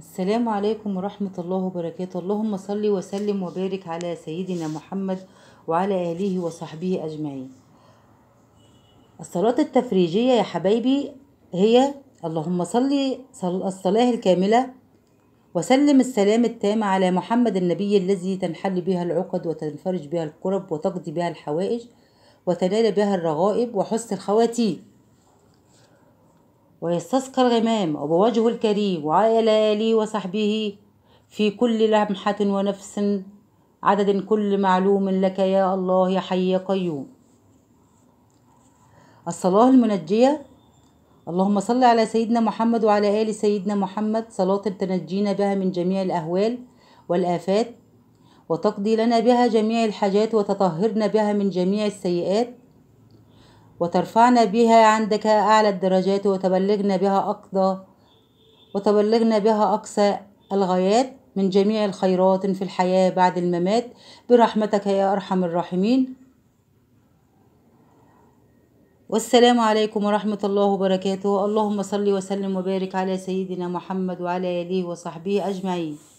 السلام عليكم ورحمة الله وبركاته اللهم صل وسلم وبارك على سيدنا محمد وعلى آله وصحبه أجمعين الصلاة التفريجية يا حبايبي هي اللهم صل الصلاة الكاملة وسلم السلام التام على محمد النبي الذي تنحل بها العقد وتنفرج بها الكرب وتقضي بها الحوائج وتنال بها الرغائب وحسن الخواتيم ويستسقى الغمام وبوجهه الكريم وعلى آله وصحبه في كل لمحة ونفس عدد كل معلوم لك يا الله يا حي قيوم الصلاة المنجية اللهم صل على سيدنا محمد وعلى آل سيدنا محمد صلاة تنجينا بها من جميع الأهوال والآفات وتقضي لنا بها جميع الحاجات وتطهرنا بها من جميع السيئات وترفعنا بها عندك أعلى الدرجات وتبلغنا بها أقضى وتبلغنا بها أقصى الغايات من جميع الخيرات في الحياة بعد الممات برحمتك يا أرحم الراحمين والسلام عليكم ورحمة الله وبركاته اللهم صل وسلم وبارك على سيدنا محمد وعلى آله وصحبه أجمعين